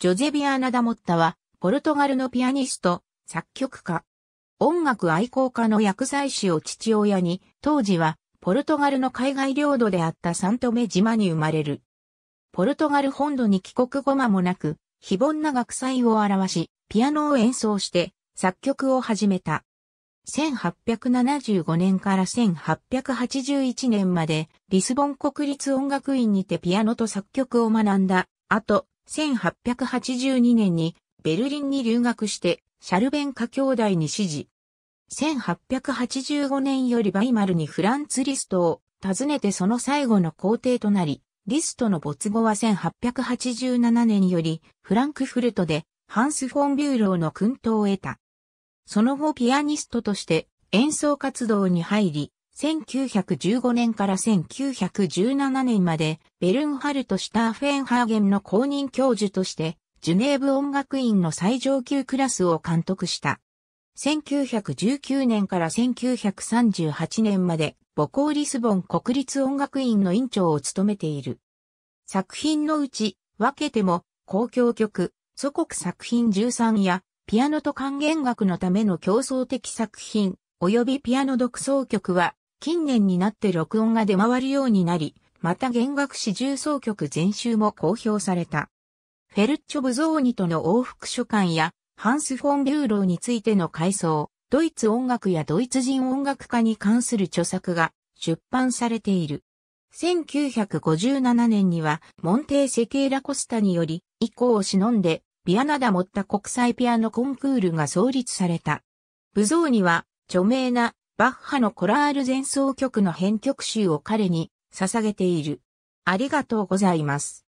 ジョゼビアーナ・ダモッタは、ポルトガルのピアニスト、作曲家。音楽愛好家の薬剤師を父親に、当時は、ポルトガルの海外領土であったサントメ島に生まれる。ポルトガル本土に帰国後間もなく、非凡な学祭を表し、ピアノを演奏して、作曲を始めた。1875年から1881年まで、リスボン国立音楽院にてピアノと作曲を学んだ後、1882年にベルリンに留学してシャルベンカ兄弟に指示。1885年よりバイマルにフランツ・リストを訪ねてその最後の皇帝となり、リストの没後は1887年よりフランクフルトでハンス・フォン・ビューローの薫等を得た。その後ピアニストとして演奏活動に入り、1915年から1917年まで、ベルンハルト・シュターフェンハーゲンの公認教授として、ジュネーブ音楽院の最上級クラスを監督した。1919年から1938年まで、母校リスボン国立音楽院の院長を務めている。作品のうち、分けても、公共曲、祖国作品13や、ピアノと管弦楽のための競争的作品、及びピアノ独奏曲は、近年になって録音が出回るようになり、また弦楽四重奏曲全集も公表された。フェルッチョ・ブゾーニとの往復書簡や、ハンス・フォン・ビューローについての回想、ドイツ音楽やドイツ人音楽家に関する著作が出版されている。1957年には、モンテイ・セケーラ・コスタにより、以降を忍んで、ビアナダ・モッタ国際ピアノコンクールが創立された。ブゾーニは、著名なバッハのコラール前奏曲の編曲集を彼に捧げている。ありがとうございます。